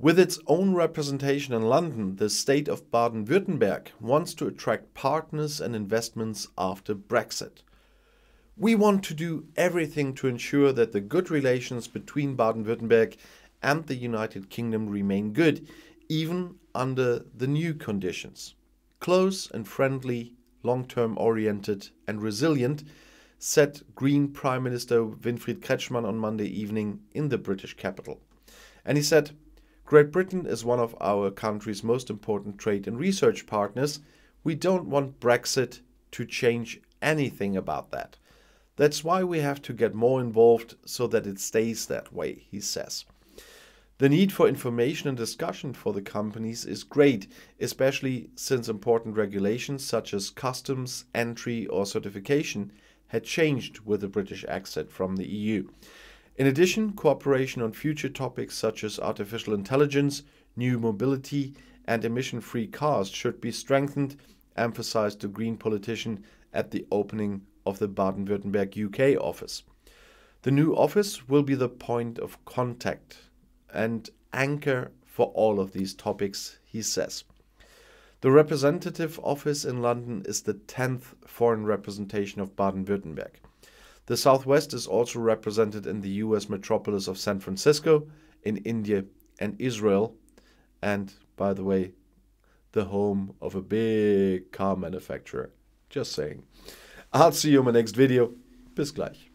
With its own representation in London, the state of Baden-Württemberg wants to attract partners and investments after Brexit. We want to do everything to ensure that the good relations between Baden-Württemberg and the United Kingdom remain good, even under the new conditions. Close and friendly, long-term oriented and resilient, said Green Prime Minister Winfried Kretschmann on Monday evening in the British capital. And he said, Great Britain is one of our country's most important trade and research partners. We don't want Brexit to change anything about that. That's why we have to get more involved so that it stays that way, he says. The need for information and discussion for the companies is great, especially since important regulations such as customs, entry, or certification had changed with the British exit from the EU. In addition, cooperation on future topics such as artificial intelligence, new mobility, and emission free cars should be strengthened, emphasized the Green politician at the opening of the Baden Württemberg UK office. The new office will be the point of contact and anchor for all of these topics, he says. The representative office in London is the 10th foreign representation of Baden Württemberg. The Southwest is also represented in the US metropolis of San Francisco, in India and Israel, and by the way, the home of a big car manufacturer. Just saying. I'll see you in my next video. Bis gleich.